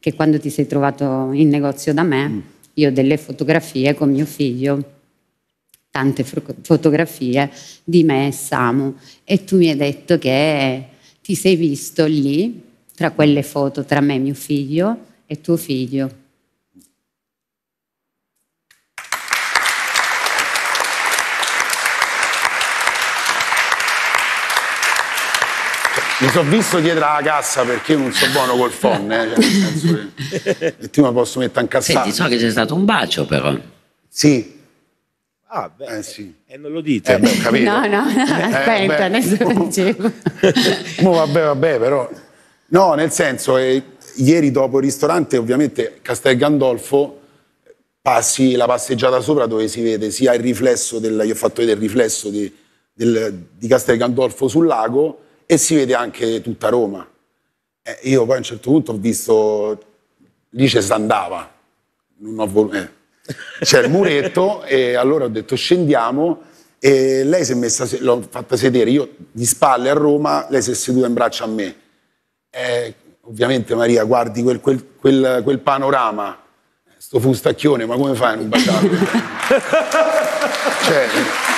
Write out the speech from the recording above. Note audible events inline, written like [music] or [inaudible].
che quando ti sei trovato in negozio da me, mm. io ho delle fotografie con mio figlio, tante fotografie di me e Samu, e tu mi hai detto che ti sei visto lì, tra quelle foto, tra me e mio figlio e tuo figlio. Mi sono visto dietro la cassa perché io non sono buono col phone, eh, cioè che, che ti posso mettere in cassa. Senti, so che c'è stato un bacio però. Sì. Ah, beh, eh, sì. e eh, non lo dite. Eh, beh, No, no, no, eh, aspetta, eh, adesso lo [laughs] dicevo. Mo vabbè, vabbè, però. No, nel senso, eh, ieri dopo il ristorante, ovviamente, Castel Gandolfo, passi la passeggiata sopra dove si vede sia il riflesso, del, io ho fatto vedere il riflesso di, del, di Castel Gandolfo sul lago, e si vede anche tutta Roma. Eh, io poi a un certo punto ho visto, lì ci si andava, vol- eh. c'è il muretto e allora ho detto scendiamo e lei si è messa, l'ho fatta sedere, io di spalle a Roma, lei si è seduta in braccio a me. Eh, ovviamente Maria, guardi quel, quel, quel, quel panorama, eh, sto fustacchione, ma come fai a non baciarlo? [laughs] cioè,